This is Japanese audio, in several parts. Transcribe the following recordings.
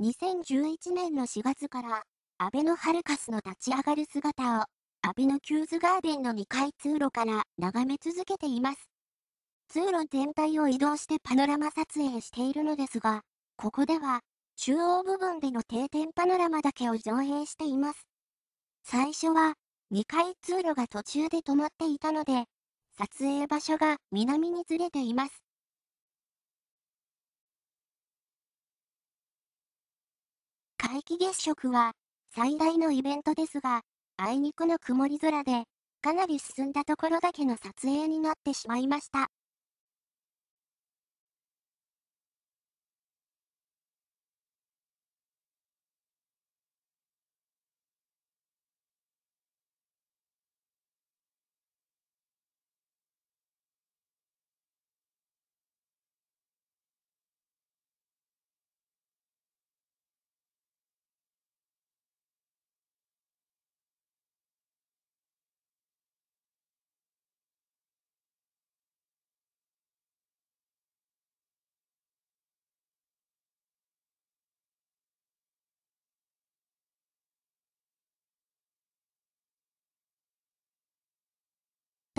2011年の4月から、安倍のハルカスの立ち上がる姿を、安倍のキューズガーデンの2階通路から眺め続けています。通路全体を移動してパノラマ撮影しているのですが、ここでは、中央部分での定点パノラマだけを上映しています。最初は、2階通路が途中で止まっていたので、撮影場所が南にずれています。皆既月食は、最大のイベントですが、あいにくの曇り空で、かなり進んだところだけの撮影になってしまいました。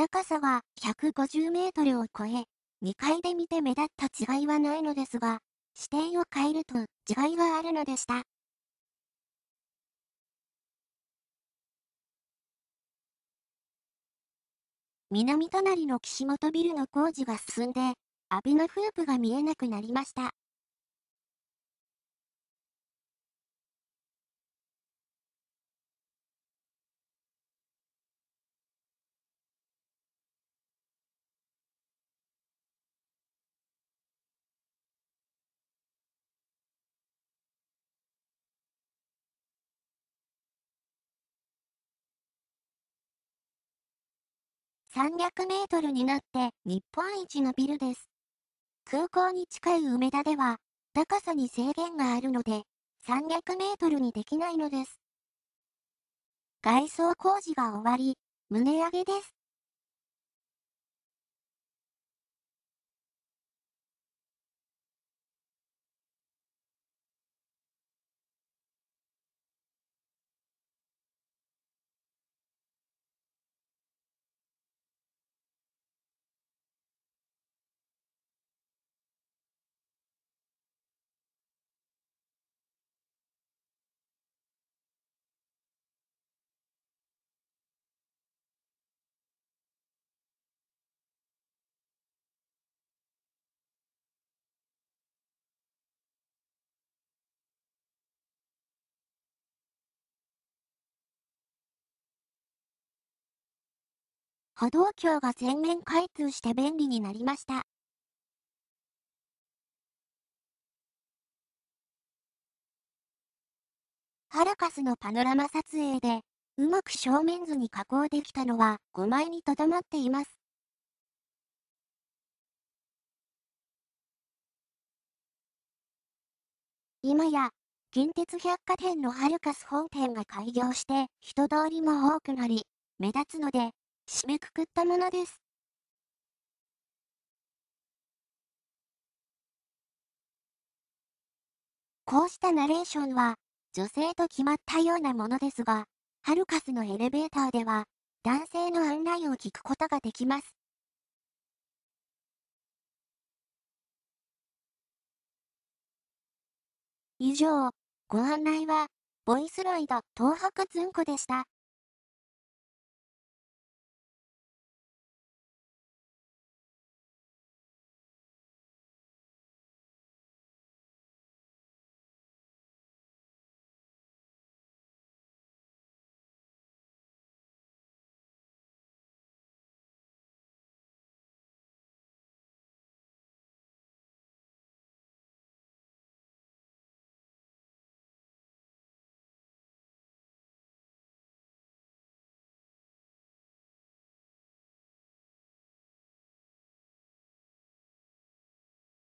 高さは150メートルを超え、2階で見て目立った違いはないのですが、視点を変えると違いがあるのでした。南隣の岸本ビルの工事が進んで、アビのフープが見えなくなりました。300メートルになって日本一のビルです。空港に近い梅田では、高さに制限があるので、300メートルにできないのです。外装工事が終わり、棟上げです。歩道橋が全面開通して便利になりました。ハルカスのパノラマ撮影で、うまく正面図に加工できたのは5枚にとどまっています。今や、近鉄百貨店のハルカス本店が開業して人通りも多くなり、目立つので締めくくったものです。こうしたナレーションは、女性と決まったようなものですが、ハルカスのエレベーターでは、男性の案内を聞くことができます。以上、ご案内は、ボイスロイド東博ずんこでした。